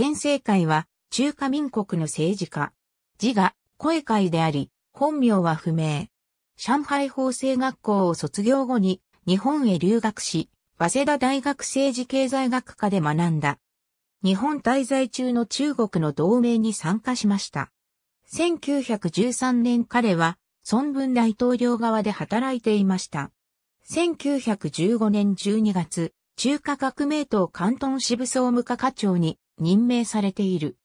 連政会は中華民国の政治家。字が声会であり、本名は不明。上海法制学校を卒業後に日本へ留学し、早稲田大学政治経済学科で学んだ。日本滞在中の中国の同盟に参加しました。1913年彼は、孫文大統領側で働いていました。1915年12月、中華革命党関東支部総務課課長に任命されている。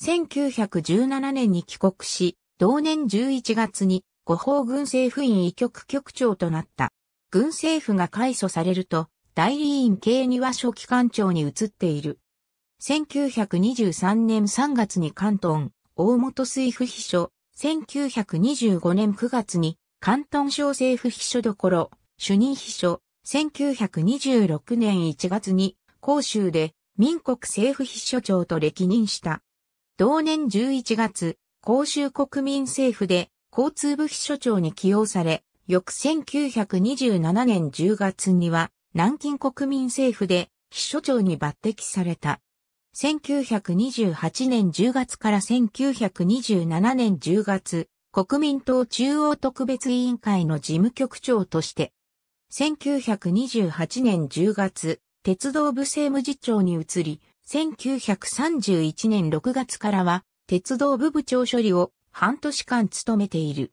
1917年に帰国し、同年11月に五方軍政府院医局局長となった。軍政府が改組されると、代理院経には書記官庁に移っている。1923年3月に関東、大本水府秘書、1925年9月に関東省政府秘書どころ、主任秘書、1926年1月に、広州で民国政府秘書長と歴任した。同年11月、公衆国民政府で交通部秘書長に起用され、翌1927年10月には南京国民政府で秘書長に抜擢された。1928年10月から1927年10月、国民党中央特別委員会の事務局長として、1928年10月、鉄道部政務次長に移り、1931年6月からは、鉄道部部長処理を半年間務めている。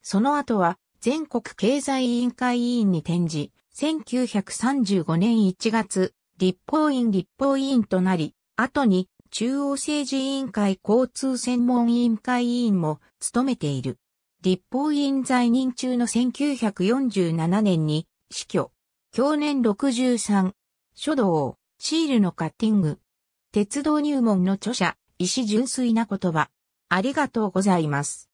その後は、全国経済委員会委員に転じ、1935年1月、立法院立法委員となり、後に中央政治委員会交通専門委員会委員も務めている。立法委員在任中の1947年に死去。去年63、書道、シールのカッティング。鉄道入門の著者、石純粋な言葉。ありがとうございます。